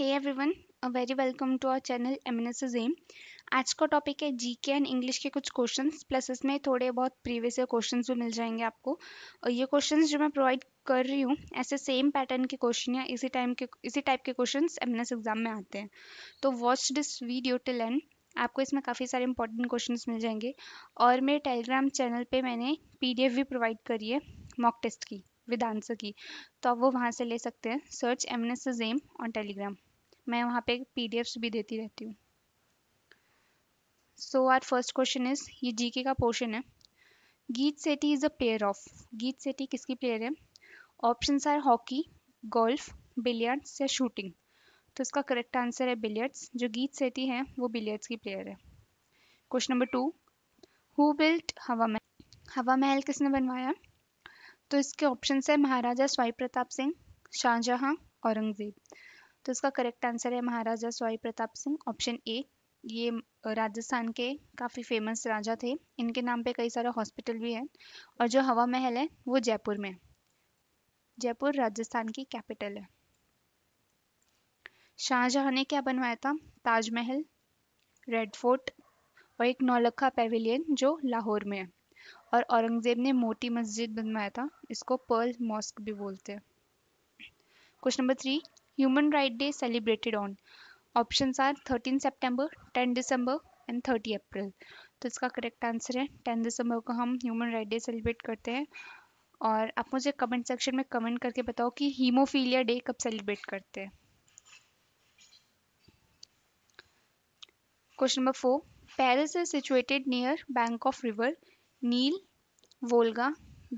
Hey every a very welcome to our channel M N S M आज का topic है जी के and English के कुछ क्वेश्चंस प्लस इसमें थोड़े बहुत प्रीवियस क्वेश्चन क्वेश्चंस भी मिल जाएंगे आपको और ये क्वेश्चंस जो मैं प्रोवाइड कर रही हूँ ऐसे सेम पैटर्न के क्वेश्चन या इसी टाइम के इसी टाइप के question M N S exam में आते हैं तो watch this video till end आपको इसमें काफ़ी सारे इंपॉर्टेंट क्वेश्चन मिल जाएंगे और मेरे टेलीग्राम चैनल पर मैंने एफ भी प्रोवाइड करी है मॉक टेस्ट की विद आंसर की तो आप वो वहाँ से ले सकते हैं search M N S M on Telegram मैं वहाँ पे पीडीएफ्स भी देती रहती हूँ so our first question is ये जीके का पोर्शन है गीत सेटी इज अ प्लेयर ऑफ गीत सेटी किसकी प्लेयर है option are hockey golf billiards या शूटिंग तो इसका करेक्ट आंसर है बिलियर्ड्स जो गीत सेटी है वो बिलियर्ड्स की प्लेयर है question number two who built Hawa Mahal हवा महल किसने बनवाया तो इसके ऑप्शन है महाराजा स्वाई प्रताप सिंह शाहजहाँ औरंगजेब तो इसका करेक्ट आंसर है महाराजा स्वाई प्रताप सिंह ऑप्शन ए ये राजस्थान के काफ़ी फेमस राजा थे इनके नाम पे कई सारे हॉस्पिटल भी हैं और जो हवा महल है वो जयपुर में जयपुर राजस्थान की कैपिटल है शाहजहां ने क्या बनवाया था ताजमहल रेड फोर्ट और एक नौलखा पेविलियन जो लाहौर में है और औरंगजेब ने मोटी मस्जिद बनवाया था इसको पर्ल मॉस्क भी बोलते हैं question number three Human Rights Day celebrated on? Options are 13 सितंबर 10 दिसंबर एंड 30 अप्रैल तो इसका करेक्ट आंसर है 10 दिसंबर को हम ह्यूमन राइट डे सेलिब्रेट करते हैं और आप मुझे कमेंट सेक्शन में कमेंट करके बताओ कि हीमोफीलिया डे कब सेलिब्रेट करते हैं question number four Paris is situated near bank of river Nile Volga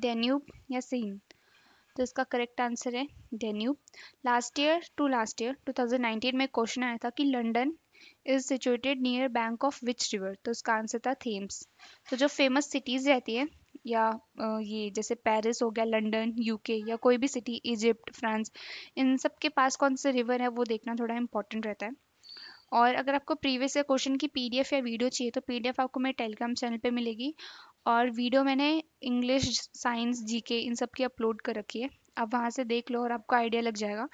Danube या सीन तो इसका करेक्ट आंसर है Danube last year two last year 2019 में क्वेश्चन आया था कि London is situated near bank of which river तो इसका आंसर था थेम्स तो जो फेमस सिटीज़ रहती है या ये जैसे पेरिस हो गया लंदन यूके या कोई भी सिटी इजिप्ट फ्रांस इन सब के पास कौन से रिवर है वो देखना थोड़ा इंपॉर्टेंट रहता है और अगर आपको प्रीवियस ईयर क्वेश्चन की पीडीएफ या वीडियो चाहिए तो पीडीएफ आपको मेरे टेलीग्राम चैनल पे मिलेगी और वीडियो मैंने इंग्लिश साइंस जीके इन सब की अपलोड कर रखी है आप वहाँ से देख लो और आपको आइडिया लग जाएगा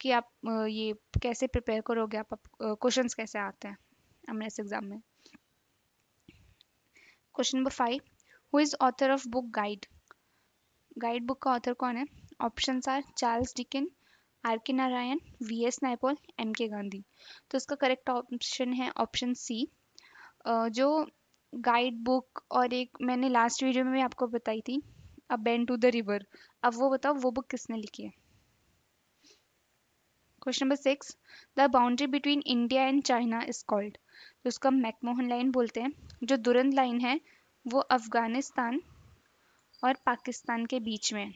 कि आप ये कैसे प्रिपेयर करोगे आप क्वेश्चन कैसे आते हैं हमने इस एग्ज़ाम में question number five who is author of book guide guide book का ऑथर कौन है option are Charles Dickens R K Narayan V S Naipaul M K Gandhi तो इसका करेक्ट ऑप्शन है ऑप्शन सी जो गाइड बुक और एक मैंने लास्ट वीडियो में आपको बताई थी अब बैन टू द रिवर अब वो बताओ वो बुक किसने लिखी है question number six the boundary between India and China is called तो उसका मैकमोहन लाइन बोलते हैं जो दुरंत लाइन है वो अफगानिस्तान और पाकिस्तान के बीच में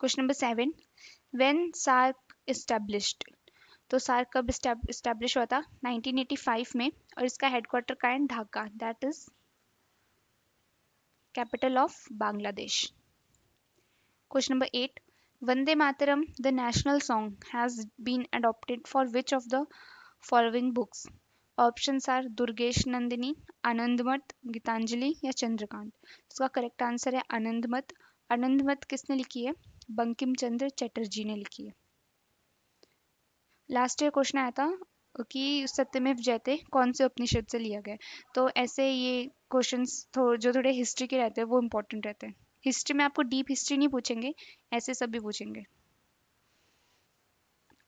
question number seven when SAARC established तो सार्क कब इस्टेब्लिश हुआ था 1985 में और इसका हेडक्वार्टर का and Dhaka that is capital of Bangladesh question number eight Vande Mataram the national song has been adopted for which of the following books option are Durgesh Nandini Anandamath Gitanjali या चंद्रकांत इसका करेक्ट आंसर है मत आनंद मत किसने लिखी है बंकिम चंद्र चैटर्जी ने लिखी है लास्ट ईयर क्वेश्चन आया था कि सत्यमेव जयते कौन से उपनिषद से लिया गया तो ऐसे ये क्वेश्चंस थो, जो थोड़े हिस्ट्री के रहते हैं वो इम्पोर्टेंट रहते हैं हिस्ट्री में आपको डीप हिस्ट्री नहीं पूछेंगे ऐसे सब भी पूछेंगे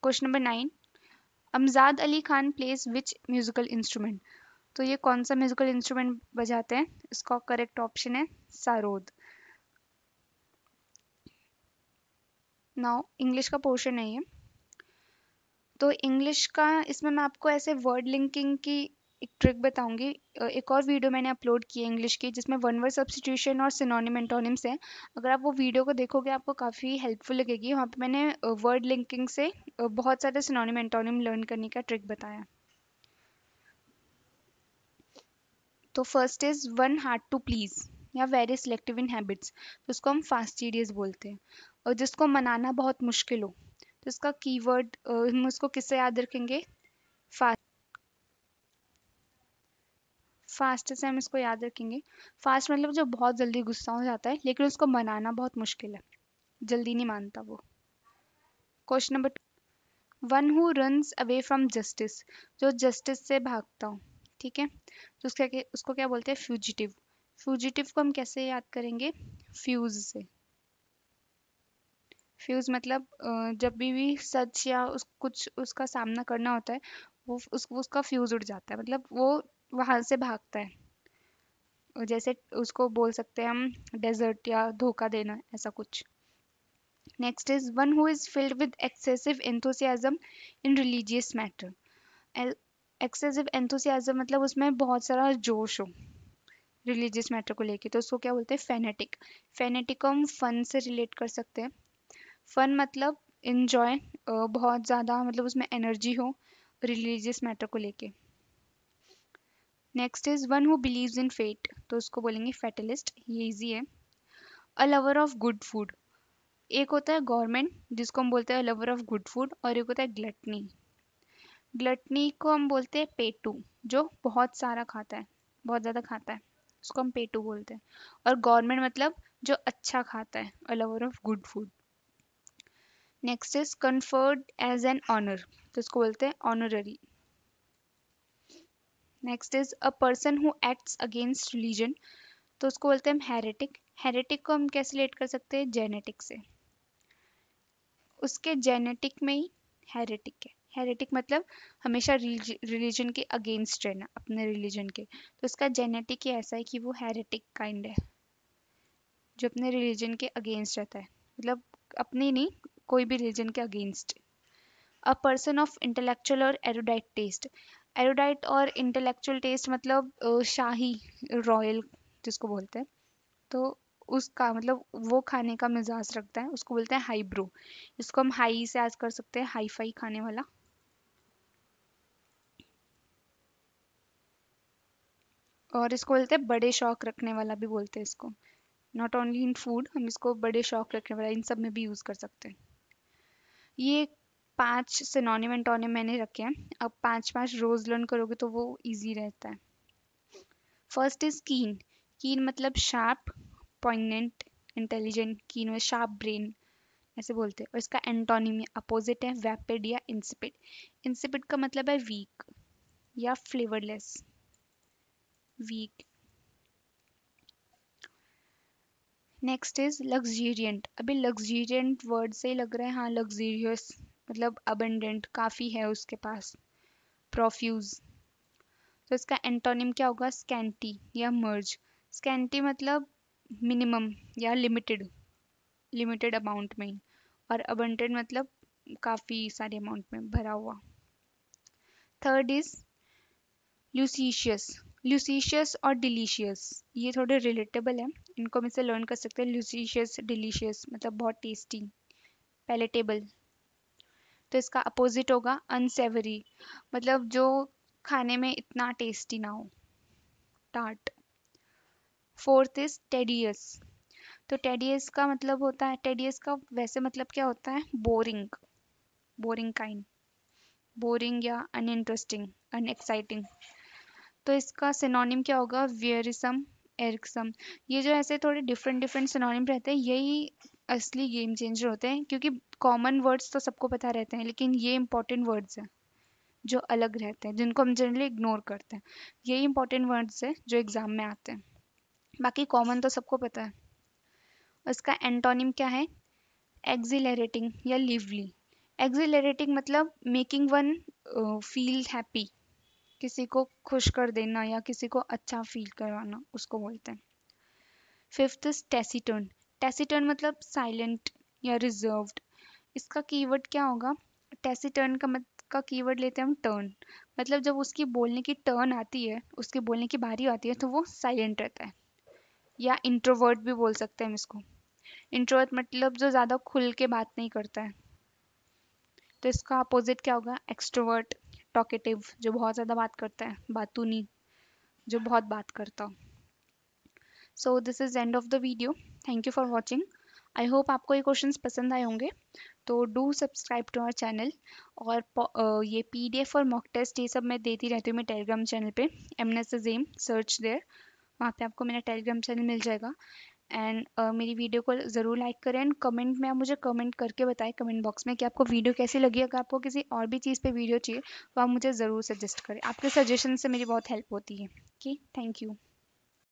question number nine Amjad Ali Khan place which musical instrument तो ये कौन सा म्यूजिकल इंस्ट्रूमेंट बजाते हैं इसका करेक्ट ऑप्शन है सारोद नाउ इंग्लिश का पोर्शन है ये तो इंग्लिश का इसमें मैं आपको ऐसे वर्ड लिंकिंग की एक ट्रिक बताऊंगी एक और वीडियो मैंने अपलोड की है इंग्लिश की जिसमें वन वर्ड सब्सटीट्यूशन और सिनोनिम एंटोनिम्स हैं अगर आप वो वीडियो को देखोगे आपको काफ़ी हेल्पफुल लगेगी वहाँ पे मैंने वर्ड लिंकिंग से बहुत सारे सिनोनिम एंटोनिम लर्न करने का ट्रिक बताया तो first is one hard to please या वेरी सिलेक्टिव इन हैबिट्स उसको हम फास्टीडियस बोलते हैं और जिसको मनाना बहुत मुश्किल हो तो इसका कीवर्ड हम उसको किससे याद रखेंगे फास्ट फास्ट से हम इसको याद रखेंगे फास्ट मतलब जो बहुत जल्दी गुस्सा हो जाता है लेकिन उसको मनाना बहुत मुश्किल है जल्दी नहीं मानता वो question number one who runs away from justice जो जस्टिस से भागता हूँ ठीक है तो उसके उसको क्या बोलते हैं फ्यूजिटिव फ्यूजिटिव को हम कैसे याद करेंगे फ्यूज से फ्यूज़ मतलब जब भी भी सच या उस कुछ उसका सामना करना होता है वो उस उसका फ्यूज़ उड़ जाता है मतलब वो वहाँ से भागता है जैसे उसको बोल सकते हैं हम डेजर्ट या धोखा देना ऐसा कुछ next is one who is filled with excessive enthusiasm in religious matter excessive enthusiasm मतलब उसमें बहुत सारा जोश हो रिलीजियस मैटर को लेके तो उसको क्या बोलते हैं फेनेटिक फेनेटिक को हम फन से रिलेट कर सकते हैं फन मतलब इन्जॉय बहुत ज़्यादा मतलब उसमें एनर्जी हो रिलीजियस मैटर को लेके next is one who believes in fate तो उसको बोलेंगे फेटलिस्ट ये इजी है a lover of good food एक होता है गवर्नमेंट जिसको हम बोलते हैं लवर ऑफ गुड फूड और एक होता है ग्लटनी ग्लटनी को हम बोलते हैं पेटू जो बहुत सारा खाता है बहुत ज़्यादा खाता है उसको हम पेटू बोलते हैं और गवर्नमेंट मतलब जो अच्छा खाता है a lover of good food next is conferred as an honour तो इसको बोलते हैं honorary next is a person who acts against religion तो उसको बोलते हैं हम हेरेटिक हेरेटिक को हम कैसे लेट कर सकते हैं जेनेटिक से उसके जेनेटिक में ही हेरेटिक है हेरेटिक मतलब हमेशा रिलीजन के अगेंस्ट रहना अपने रिलीजन के तो उसका जेनेटिक ही ऐसा है कि वो हेरेटिक काइंड है जो अपने रिलीजन के अगेंस्ट रहता है मतलब अपने नहीं कोई भी रिलीजन के अगेंस्ट मतलब, अ पर्सन ऑफ इंटेलेक्चुअल और एरोडाइट टेस्ट एरोडाइट और इंटेलेक्चुअल टेस्ट मतलब शाही रॉयल जिसको बोलते हैं तो उसका मतलब वो खाने का मिजाज रखता है उसको बोलते हैं हाई ब्रो इसको हम हाई से आज कर सकते हैं हाई फाई खाने वाला और इसको बोलते हैं बड़े शौक रखने वाला भी बोलते हैं इसको नॉट ओनली इन फूड हम इसको बड़े शौक रखने वाला इन सब में भी यूज़ कर सकते हैं ये पांच सिनोनिम एंटोनिम मैंने रखे हैं अब पांच पांच रोज लर्न करोगे तो वो इजी रहता है फर्स्ट इज कीन कीन मतलब शार्प पॉइंटेंट इंटेलिजेंट कीन में शार्प ब्रेन ऐसे बोलते हैं और इसका एंटोनिम अपोजिट है वैपिड या इंसिपिड इंसिपिड का मतलब है वीक या flavourless weak next is luxuriant अभी लग्जीरियंट वर्ड से ही लग रहा है हाँ लग्जीरियस मतलब अबंडेंट काफ़ी है उसके पास प्रोफ्यूज तो इसका एंटोनिम क्या होगा स्कैंटी या मर्ज स्कैंटी मतलब मिनिमम या लिमिटेड लिमिटेड अमाउंट में और अबंडेंट मतलब काफ़ी सारे अमाउंट में भरा हुआ थर्ड इज ल्यूसीशियस ल्यूसीशियस और डिलीशियस ये थोड़े रिलेटेबल हैं इनको हम इसे लर्न कर सकते हैं ल्यूसीशियस डिलीशियस मतलब बहुत टेस्टी पैलेटेबल तो इसका अपोजिट होगा अनसेवरी मतलब जो खाने में इतना टेस्टी ना हो टार्ट फोर्थ इज टेडियस तो टेडियस का मतलब होता है टेडियस का वैसे मतलब क्या होता है बोरिंग बोरिंग काइंड बोरिंग या अनइंटरेस्टिंग अनएक्साइटिंग तो इसका सिनोनिम क्या होगा वियरिसम एरिक्सम ये जो ऐसे थोड़े डिफरेंट डिफरेंट सिनोनिम रहते हैं यही असली गेम चेंजर होते हैं क्योंकि कॉमन वर्ड्स तो सबको पता रहते हैं लेकिन ये इंपॉर्टेंट वर्ड्स हैं जो अलग रहते हैं जिनको हम जनरली इग्नोर करते हैं यही इंपॉर्टेंट वर्ड्स है जो एग्ज़ाम में आते हैं बाकी कॉमन तो सबको पता है उसका एंटोनिम क्या है एक्जिलेरेटिंग या लिवली एक्जिलेरेटिंग मतलब मेकिंग वन फील हैप्पी किसी को खुश कर देना या किसी को अच्छा फील करवाना उसको बोलते हैं फिफ्थ इज टेसीटर्न टेसीटर्न मतलब साइलेंट या रिजर्व इसका कीवर्ड क्या होगा टेसीटर्न का मत का कीवर्ड लेते हैं हम टर्न मतलब जब उसकी बोलने की टर्न आती है उसके बोलने की बारी आती है तो वो साइलेंट रहता है या इंट्रोवर्ट भी बोल सकते हैं हम इसको इंट्रोवर्ट मतलब जो ज़्यादा खुल के बात नहीं करता है तो इसका अपोजिट क्या होगा एक्सट्रोवर्ट टॉकेटिव जो बहुत ज़्यादा बात करता है बातूनी जो बहुत बात करता so this is end of the video thank you for watching I hope आपको ये क्वेश्चन पसंद आए होंगे तो do subscribe to our channel और uh, ये पी डी एफ और मॉक टेस्ट ये सब मैं देती रहती हूँ मेरे टेलीग्राम चैनल पे M N S M search there वहाँ पे आपको मेरा टेलीग्राम चैनल मिल जाएगा एंड uh, मेरी वीडियो को ज़रूर लाइक करें एंड कमेंट में आप मुझे कमेंट करके बताएं कमेंट बॉक्स में कि आपको वीडियो कैसी लगी अगर आपको किसी और भी चीज़ पे वीडियो चाहिए तो आप मुझे ज़रूर सजेस्ट करें आपके सजेशन से मेरी बहुत हेल्प होती है ओके थैंक यू